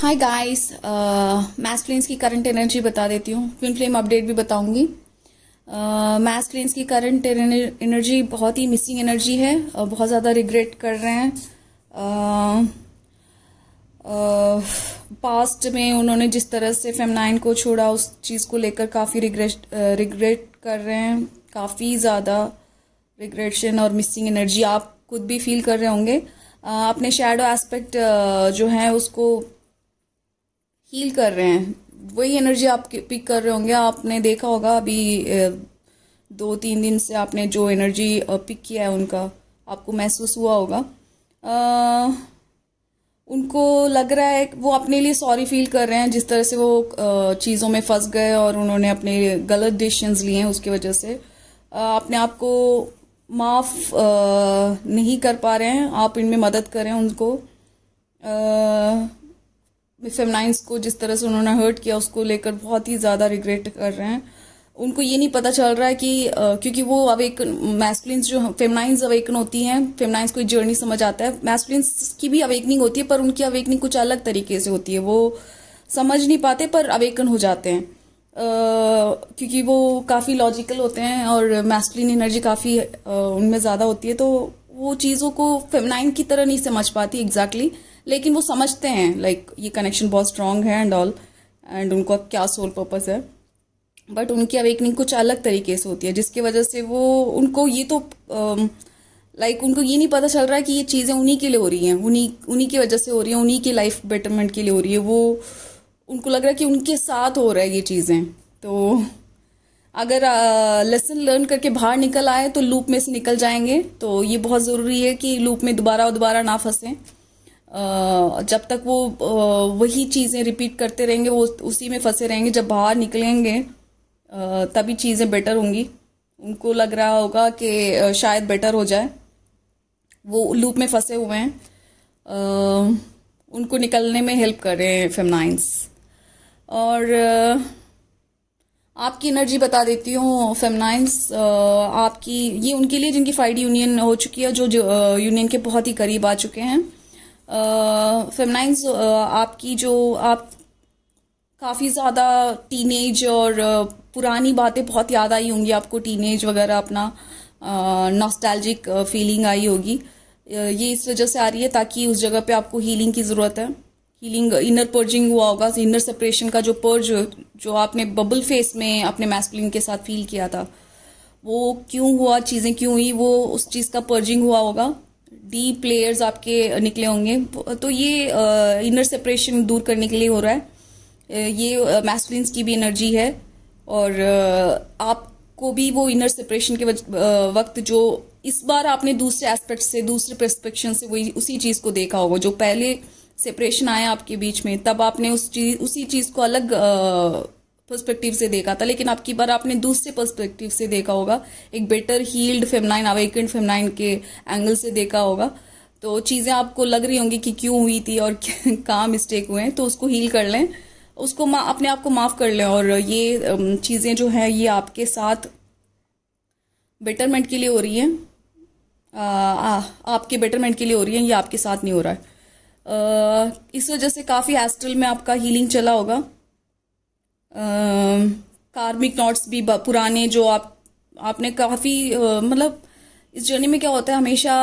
हाय guys मैस प्लेन्स की करंट एनर्जी बता देती हूँ फिन फ्लेम अपडेट भी बताऊंगी मैस uh, प्लेन्स की करंट एनर्जी बहुत ही मिसिंग एनर्जी है uh, बहुत ज़्यादा रिग्रेट कर रहे हैं पास्ट uh, uh, में उन्होंने जिस तरह से फेमनाइन को छोड़ा उस चीज़ को लेकर काफ़ी रिग्रेट रिग्रेट कर रहे हैं काफ़ी ज़्यादा रिग्रेशन और मिसिंग एनर्जी आप खुद भी फील कर रहे होंगे uh, अपने शेडो एस्पेक्ट uh, जो है उसको हील कर रहे हैं वही एनर्जी आप पिक कर रहे होंगे आपने देखा होगा अभी दो तीन दिन से आपने जो एनर्जी पिक किया है उनका आपको महसूस हुआ होगा आ, उनको लग रहा है वो अपने लिए सॉरी फील कर रहे हैं जिस तरह से वो चीज़ों में फंस गए और उन्होंने अपने गलत डिसीशंस लिए हैं उसकी वजह से अपने आप को माफ़ नहीं कर पा रहे हैं आप इनमें मदद करें उनको आ, फेमनाइंस को जिस तरह से उन्होंने हर्ट किया उसको लेकर बहुत ही ज़्यादा रिग्रेट कर रहे हैं उनको ये नहीं पता चल रहा है कि क्योंकि वो अवेकन मैस्कुलिन्स जो फेमनाइंस अवेकन होती हैं फेमनाइंस को जर्नी समझ आता है मैस्कुलिन्स की भी अवेकनिंग होती है पर उनकी अवेकनिंग कुछ अलग तरीके से होती है वो समझ नहीं पाते पर अवेकन हो जाते हैं क्योंकि वो काफ़ी लॉजिकल होते हैं और मैस्कुलिन एनर्जी काफ़ी उनमें ज़्यादा होती है तो वो चीज़ों को फेमनाइन की तरह नहीं समझ पाती एग्जैक्टली exactly. लेकिन वो समझते हैं लाइक like, ये कनेक्शन बहुत स्ट्रांग है एंड ऑल एंड उनका क्या सोल पर्पज़ है बट उनकी अवेकनिंग कुछ अलग तरीके से होती है जिसकी वजह से वो उनको ये तो लाइक um, उनको ये नहीं पता चल रहा है कि ये चीज़ें उन्हीं के लिए हो रही हैं उन्हीं उन्हीं की वजह से हो रही हैं उन्हीं की लाइफ बेटरमेंट के लिए हो रही है वो उनको लग रहा है कि उनके साथ हो रहा है ये चीज़ें तो अगर लेसन uh, लर्न करके बाहर निकल आए तो लूप में से निकल जाएंगे तो ये बहुत ज़रूरी है कि लूप में दोबारा दोबारा ना फंसें जब तक वो वही चीज़ें रिपीट करते रहेंगे वो उसी में फंसे रहेंगे जब बाहर निकलेंगे तभी चीज़ें बेटर होंगी उनको लग रहा होगा कि शायद बेटर हो जाए वो लूप में फंसे हुए हैं उनको निकलने में हेल्प करें फेमनाइंस और आपकी एनर्जी बता देती हूँ फेमनाइंस आपकी ये उनके लिए जिनकी फाइड यूनियन हो चुकी है जो, जो यूनियन के बहुत ही करीब आ चुके हैं फेमनाइज आपकी जो आप काफ़ी ज़्यादा टीनेज और पुरानी बातें बहुत याद आई होंगी आपको टीनेज वगैरह अपना नॉस्टैल्जिक फीलिंग आई होगी ये इस वजह से आ रही है ताकि उस जगह पे आपको हीलिंग की ज़रूरत है हीलिंग इनर पर्जिंग हुआ होगा इनर सेपरेशन का जो पर्ज जो आपने बबल फेस में अपने मैस्कुलिन के साथ फील किया था वो क्यों हुआ चीज़ें क्यों हुई वो उस चीज़ का पर्जिंग हुआ होगा डी प्लेयर्स आपके निकले होंगे तो ये इनर सेपरेशन दूर करने के लिए हो रहा है ये मैस्कुलिन्स की भी एनर्जी है और आपको भी वो इनर सेपरेशन के वक्त जो इस बार आपने दूसरे एस्पेक्ट से दूसरे परस्पेक्शन से वही उसी चीज को देखा होगा जो पहले सेपरेशन आया आपके बीच में तब आपने उस चीज उसी चीज को अलग पर्सपेक्टिव से देखा था लेकिन आपकी बार आपने दूसरे पर्सपेक्टिव से देखा होगा एक better healed feminine awakened feminine के एंगल से देखा होगा तो चीज़ें आपको लग रही होंगी कि क्यों हुई थी और कहाँ मिस्टेक हुए हैं तो उसको हील कर लें उसको अपने आप को माफ़ कर लें और ये चीज़ें जो है ये आपके साथ बेटरमेंट के लिए हो रही हैं आपके बेटरमेंट के लिए हो रही हैं ये आपके साथ नहीं हो रहा है आ, इस वजह से काफ़ी एस्ट्रल में आपका हीलिंग चला होगा कार्मिक नोट्स भी पुराने जो आप आपने काफ़ी मतलब इस जर्नी में क्या होता है हमेशा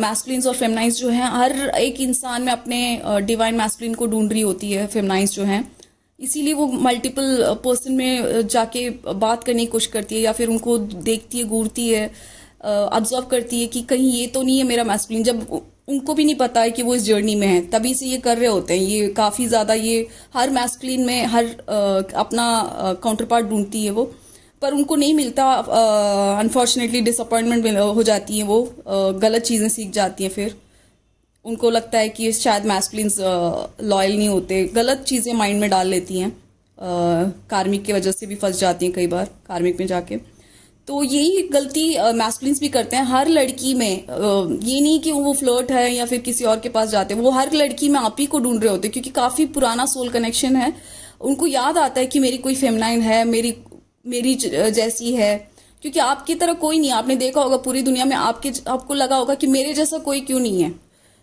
मैस्कुलिन्स और फेमनाइज जो हैं हर एक इंसान में अपने डिवाइन मैस्कुलिन को ढूंढ रही होती है फेमनाइज जो हैं इसीलिए वो मल्टीपल पर्सन में जाके बात करने की कोशिश करती है या फिर उनको देखती है घूरती है ऑब्जर्व करती है कि कहीं ये तो नहीं है मेरा मैस्कुलिन जब उनको भी नहीं पता है कि वो इस जर्नी में है तभी से ये कर रहे होते हैं ये काफ़ी ज़्यादा ये हर मैस्कुलिन में हर आ, अपना काउंटर पार्ट ढूंढती है वो पर उनको नहीं मिलता अनफॉर्चुनेटली डिसअपॉइंटमेंट हो जाती है वो आ, गलत चीज़ें सीख जाती हैं फिर उनको लगता है कि शायद मैस्कुलिन लॉयल नहीं होते गलत चीज़ें माइंड में डाल लेती हैं कार्मिक की वजह से भी फंस जाती हैं कई बार कार्मिक में जाके तो यही गलती मैस्कुलिन्स भी करते हैं हर लड़की में ये नहीं कि वो फ्लर्ट है या फिर किसी और के पास जाते हैं वो हर लड़की में आप ही को ढूंढ रहे होते हैं क्योंकि काफी पुराना सोल कनेक्शन है उनको याद आता है कि मेरी कोई फेमनाइन है मेरी मेरी जैसी है क्योंकि आपकी तरह कोई नहीं आपने देखा होगा पूरी दुनिया में आपके आपको लगा होगा कि मेरे जैसा कोई क्यों नहीं है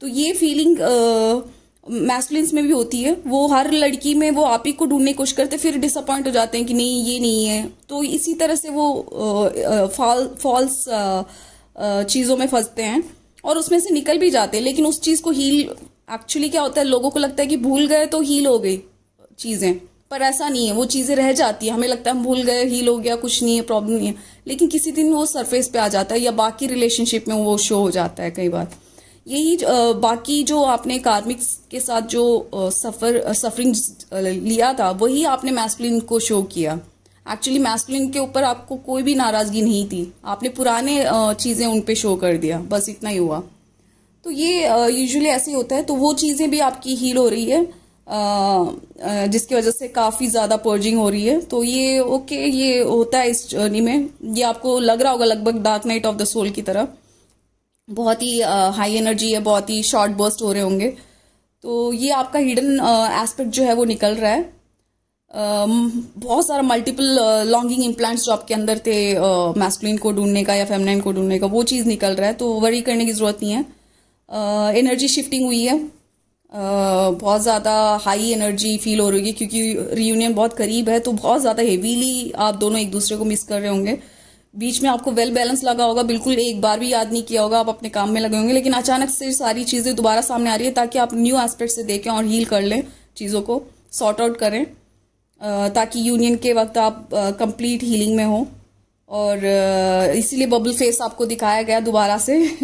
तो ये फीलिंग आ, मैस्कुलिन्स में भी होती है वो हर लड़की में वो आप ही को ढूंढने की कोशिश करते फिर डिसअपॉइंट हो जाते हैं कि नहीं ये नहीं है तो इसी तरह से वो फॉल्स चीज़ों में फंसते हैं और उसमें से निकल भी जाते हैं लेकिन उस चीज़ को हील एक्चुअली क्या होता है लोगों को लगता है कि भूल गए तो हील हो गई चीज़ें पर ऐसा नहीं है वो चीज़ें रह जाती है हमें लगता है हम भूल गए हील हो गया कुछ नहीं है प्रॉब्लम नहीं है लेकिन किसी दिन वो सरफेस पे आ जाता है या बाकी रिलेशनशिप में वो शो हो जाता है कई बार यही बाकी जो आपने कार्मिक्स के साथ जो सफ़र सफरिंग लिया था वही आपने मैस्कुलिन को शो किया एक्चुअली मैस्कुलिन के ऊपर आपको कोई भी नाराज़गी नहीं थी आपने पुराने चीज़ें उन पे शो कर दिया बस इतना ही हुआ तो ये यूजुअली ऐसे ही होता है तो वो चीज़ें भी आपकी हील हो रही है जिसकी वजह से काफ़ी ज़्यादा पर्जिंग हो रही है तो ये ओके ये होता है इस जर्नी में ये आपको लग रहा होगा लगभग dark night of the soul की तरह बहुत ही हाई एनर्जी है बहुत ही शॉर्ट बर्स्ट हो रहे होंगे तो ये आपका हिडन एस्पेक्ट जो है वो निकल रहा है बहुत सारा मल्टीपल लॉन्गिंग इम्प्लांट्स जो आपके अंदर थे मैस्कुलिन को ढूंढने का या फेमनाइन को ढूंढने का वो चीज़ निकल रहा है तो वरी करने की ज़रूरत नहीं है एनर्जी शिफ्टिंग हुई है बहुत ज़्यादा हाई एनर्जी फील हो रही है क्योंकि रीयूनियन बहुत करीब है तो बहुत ज़्यादा हेवीली आप दोनों एक दूसरे को मिस कर रहे होंगे बीच में आपको वेल बैलेंस लगा होगा बिल्कुल एक बार भी याद नहीं किया होगा आप अपने काम में लगे होंगे लेकिन अचानक से सारी चीज़ें दोबारा सामने आ रही है ताकि आप न्यू एस्पेक्ट से देखें और हील कर लें चीज़ों को सॉर्ट आउट करें ताकि यूनियन के वक्त आप कंप्लीट हीलिंग में हो और इसीलिए बबल फेस आपको दिखाया गया दोबारा से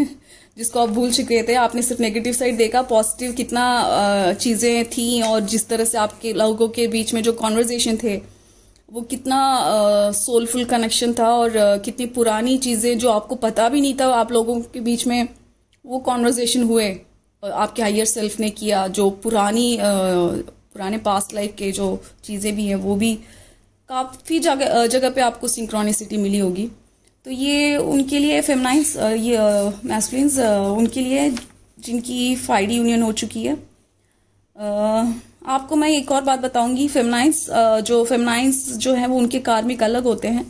जिसको आप भूल चुके थे आपने सिर्फ नेगेटिव साइड देखा पॉजिटिव कितना चीज़ें थी और जिस तरह से आपके लोगों के बीच में जो कॉन्वर्जेशन थे वो कितना सोलफुल uh, कनेक्शन था और uh, कितनी पुरानी चीज़ें जो आपको पता भी नहीं था आप लोगों के बीच में वो कॉन्वर्जेशन हुए आपके हायर सेल्फ ने किया जो पुरानी uh, पुराने पास्ट लाइफ के जो चीज़ें भी हैं वो भी काफ़ी जगह जगह पे आपको सिंक्रोनिसिटी मिली होगी तो ये उनके लिए फेमनाइंस ये मैस्कुलिन्स उनके लिए जिनकी फाइडी यूनियन हो चुकी है आपको मैं एक और बात बताऊंगी फेमनाइंस जो फेमनाइंस जो है वो उनके कार्मिक अलग होते हैं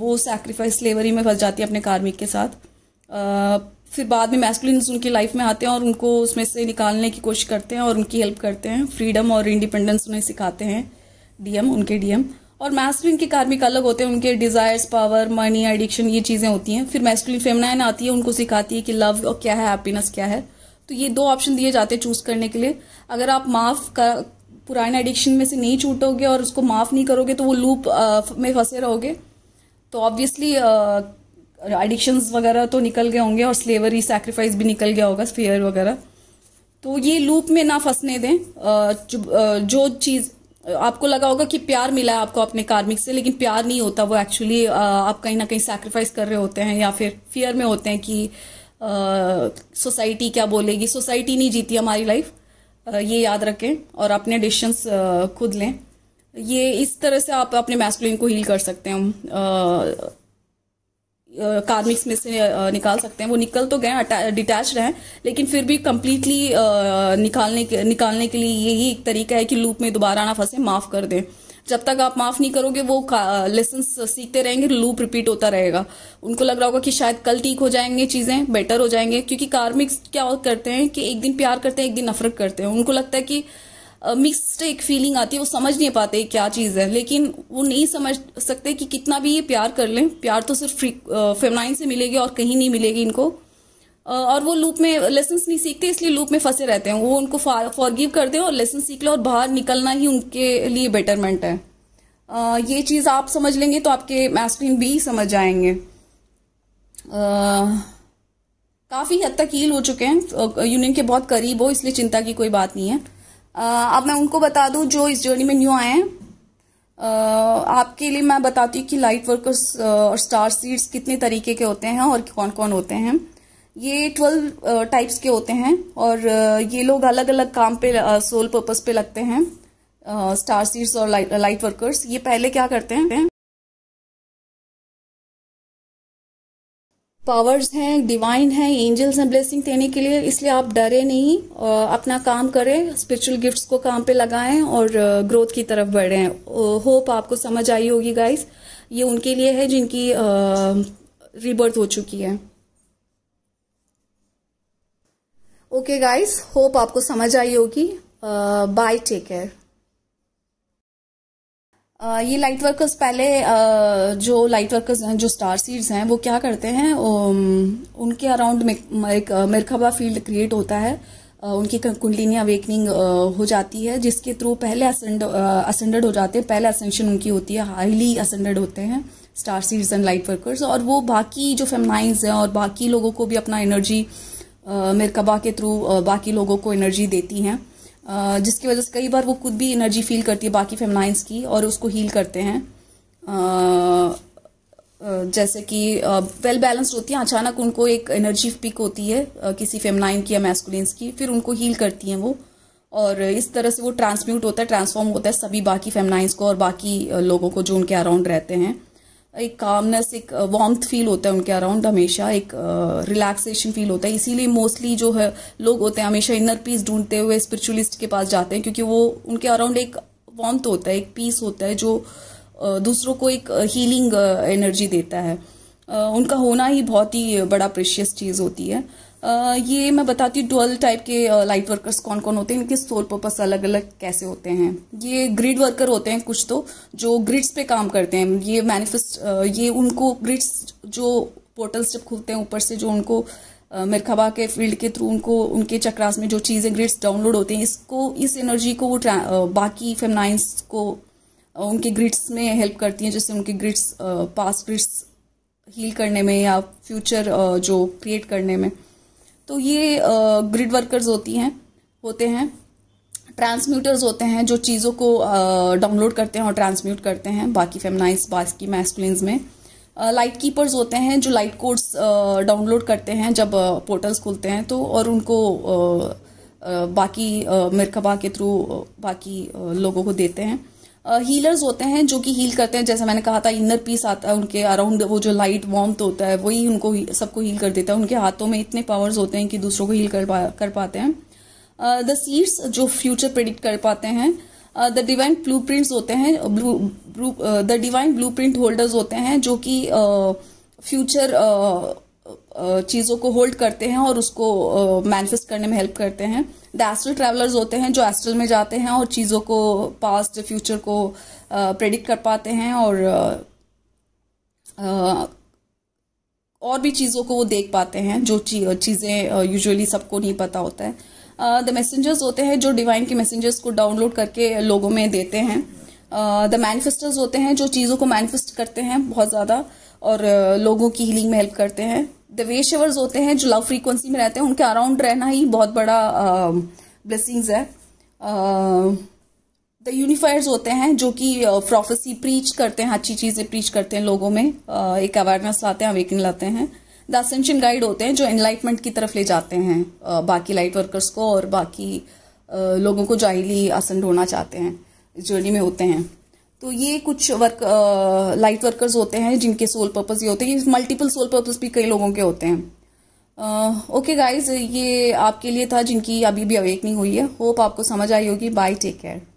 वो सैक्रिफाइस लेवरी में फंस जाती है अपने कार्मिक के साथ आ, फिर बाद में मैस्कुलिन्स उनकी लाइफ में आते हैं और उनको उसमें से निकालने की कोशिश करते हैं और उनकी हेल्प करते हैं फ्रीडम और इंडिपेंडेंस उन्हें सिखाते हैं डीएम उनके डीएम और मैस्कुलिन के कार्मिक अलग होते हैं उनके डिजायर्स पावर मनी एडिक्शन ये चीज़ें होती हैं फिर मैस्कुलिन फेमनाइन आती है उनको सिखाती है कि लव क्या है हैप्पीनेस क्या है तो ये दो ऑप्शन दिए जाते हैं चूज करने के लिए अगर आप माफ कर पुराने एडिक्शन में से नहीं छूटोगे और उसको माफ नहीं करोगे तो वो लूप आ, में फंसे रहोगे तो ऑब्वियसली एडिक्शन वगैरह तो निकल गए होंगे और स्लेवरी सेक्रीफाइस भी निकल गया होगा फेयर वगैरह तो ये लूप में ना फंसने दें जो, चीज़ आपको लगा होगा कि प्यार मिला है आपको अपने कार्मिक से लेकिन प्यार नहीं होता वो एक्चुअली आप कहीं ना कहीं सेक्रीफाइस कर रहे होते हैं या फिर फियर में होते हैं कि सोसाइटी क्या बोलेगी सोसाइटी नहीं जीती हमारी लाइफ ये याद रखें और अपने डिसीशंस खुद लें ये इस तरह से आप अपने मैस्कुलिन को हील कर सकते हैं हम कार्मिक्स में से निकाल सकते हैं वो निकल तो गए डिटैच रहें लेकिन फिर भी कंप्लीटली निकालने के निकालने के लिए यही एक तरीका है कि लूप में दोबारा ना फंसे माफ़ कर दें जब तक आप माफ नहीं करोगे वो लेसन सीखते रहेंगे लूप रिपीट होता रहेगा उनको लग रहा होगा कि शायद कल ठीक हो जाएंगे चीजें बेटर हो जाएंगे क्योंकि कार्मिक्स क्या करते हैं कि एक दिन प्यार करते हैं एक दिन नफरत करते हैं उनको लगता है कि मिक्सड एक फीलिंग आती है वो समझ नहीं पाते क्या चीज़ है लेकिन वो नहीं समझ सकते कि कितना भी ये प्यार कर लें प्यार तो सिर्फ फेमनाइन से मिलेगी और कहीं नहीं मिलेगी इनको और वो लूप में लेसन नहीं सीखते इसलिए लूप में फंसे रहते हैं वो उनको फॉरगिव कर दे और लेसन सीख लो और बाहर निकलना ही उनके लिए बेटरमेंट है आ, ये चीज़ आप समझ लेंगे तो आपके मैस्ट्रीन भी समझ आएंगे काफ़ी हद तक हील हो चुके हैं यूनियन के बहुत करीब हो इसलिए चिंता की कोई बात नहीं है अब मैं उनको बता दू जो इस जर्नी में न्यू आए हैं आपके लिए मैं बताती हूँ कि लाइट वर्कर्स और स्टार सीड्स कितने तरीके के होते हैं और कौन कौन होते हैं ये ट्वेल्व टाइप्स के होते हैं और ये लोग अलग अलग काम पे सोल पर्पस पे लगते हैं स्टार सीड्स और लाइट, लाइट वर्कर्स ये पहले क्या करते हैं पावर्स हैं डिवाइन हैं एंजल्स हैं ब्लेसिंग देने के लिए इसलिए आप डरे नहीं अपना काम करें स्पिरिचुअल गिफ्ट्स को काम पे लगाएं और ग्रोथ की तरफ बढ़ें होप आपको समझ आई होगी गाइस ये उनके लिए है जिनकी रिबर्थ हो चुकी है ओके गाइस होप आपको समझ आई होगी बाय टेक केयर ये लाइट वर्कर्स पहले uh, जो लाइट वर्कर्स हैं जो स्टार सीड्स हैं वो क्या करते हैं um, उनके अराउंड एक मिर्खाबा फील्ड क्रिएट होता है uh, उनकी कुंडलिनी अवेकनिंग uh, हो जाती है जिसके थ्रू पहले असेंड असेंडेड uh, हो जाते हैं पहले असेंशन उनकी होती है हाईली असेंडेड होते हैं star seeds and light workers और वो बाकी जो फेमनाइज हैं और बाकी लोगों को भी अपना एनर्जी मेरकबा के थ्रू बाकी लोगों को एनर्जी देती हैं जिसकी वजह से कई बार वो खुद भी एनर्जी फील करती है बाकी फेमनाइंस की और उसको हील करते हैं जैसे कि वेल बैलेंस्ड होती हैं अचानक उनको एक एनर्जी पिक होती है किसी फेमनाइन की या मैस्कुलेंस की फिर उनको हील करती हैं वो और इस तरह से वो ट्रांसम्यूट होता है ट्रांसफॉर्म होता है सभी बाकी फेमनाइंस को और बाकी लोगों को जो उनके अराउंड रहते हैं एक कामनेस एक वार्म uh, फील होता है उनके अराउंड हमेशा एक रिलैक्सेशन uh, फील होता है इसीलिए मोस्टली जो है लोग होते हैं हमेशा इनर पीस ढूंढते हुए स्पिरिचुअलिस्ट के पास जाते हैं क्योंकि वो उनके अराउंड एक वार्म होता है एक पीस होता है जो uh, दूसरों को एक हीलिंग एनर्जी देता है उनका होना ही बहुत ही बड़ा प्रेशियस चीज़ होती है ये मैं बताती हूँ ट्वेल्व टाइप के लाइट वर्कर्स कौन कौन होते हैं इनके सोल पर्पस अलग अलग कैसे होते हैं ये ग्रिड वर्कर होते हैं कुछ तो जो ग्रिड्स पे काम करते हैं ये मैनिफेस्ट ये उनको ग्रिड्स जो पोर्टल्स जब खुलते हैं ऊपर से जो उनको मिर्खाबा के फील्ड के थ्रू उनको उनके चक्रास में जो चीज़ें ग्रिड्स डाउनलोड होते हैं इसको इस एनर्जी को वो बाकी फेमनाइंस को उनके ग्रिड्स में हेल्प करती हैं जैसे उनके ग्रिड्स पास ग्रिड्स हील करने में या फ्यूचर जो क्रिएट करने में तो ये ग्रिड वर्कर्स होती हैं होते हैं ट्रांसम्यूटर्स होते हैं जो चीज़ों को डाउनलोड करते हैं और ट्रांसम्यूट करते हैं बाकी फेमनाइज बाकी मैस्कुलस में लाइट कीपर्स होते हैं जो लाइट कोड्स डाउनलोड करते हैं जब पोर्टल्स खुलते हैं तो और उनको बाकी मिरकबा के थ्रू बाकी लोगों को देते हैं हीलर्स होते हैं जो कि हील करते हैं जैसे मैंने कहा था इनर पीस आता है उनके अराउंड वो जो लाइट वार्म होता है वही उनको सबको हील कर देता है उनके हाथों में इतने पावर्स होते हैं कि दूसरों को हील कर पा कर पाते हैं द सीड्स जो फ्यूचर प्रिडिक्ट कर पाते हैं द डिवाइन ब्लू होते हैं the divine blueprint holders होते हैं जो कि फ्यूचर uh, uh, uh, चीज़ों को होल्ड करते हैं और उसको मैनिफेस्ट करने में हेल्प करते हैं द एस्ट्रल ट्रैवलर्स होते हैं जो एस्ट्रल में जाते हैं और चीज़ों को पास्ट फ्यूचर को प्रेडिक्ट कर पाते हैं और और भी चीज़ों को वो देख पाते हैं जो चीज़ें यूजुअली सबको नहीं पता होता है द मैसेंजर्स होते हैं जो डिवाइन के मैसेंजर्स को डाउनलोड करके लोगों में देते हैं द uh, मैनिफेस्टर्स होते हैं जो चीज़ों को मैनिफेस्ट करते हैं बहुत ज़्यादा और uh, लोगों की हीलिंग में हेल्प करते हैं वेव शेवर्स होते हैं जो लव फ्रीक्वेंसी में रहते हैं उनके अराउंड रहना ही बहुत बड़ा ब्लेसिंग्स है द यूनिफायर्स होते हैं जो कि प्रोफेसी प्रीच करते हैं अच्छी चीज़ें प्रीच करते हैं लोगों में uh, एक अवेयरनेस लाते हैं अवेकन लाते हैं द असेंशन गाइड होते हैं जो एनलाइटमेंट की तरफ ले जाते हैं uh, बाकी लाइट वर्कर्स को और बाकी uh, लोगों को जाहली आसन होना चाहते हैं जर्नी में होते हैं तो ये कुछ वर्क लाइट वर्कर्स होते हैं जिनके सोल पर्पज़ ये होते हैं मल्टीपल सोल पर्पज़ भी कई लोगों के होते हैं ओके uh, गाइज okay ये आपके लिए था जिनकी अभी भी अवेकनिंग हुई है होप आपको समझ आई होगी बाय टेक केयर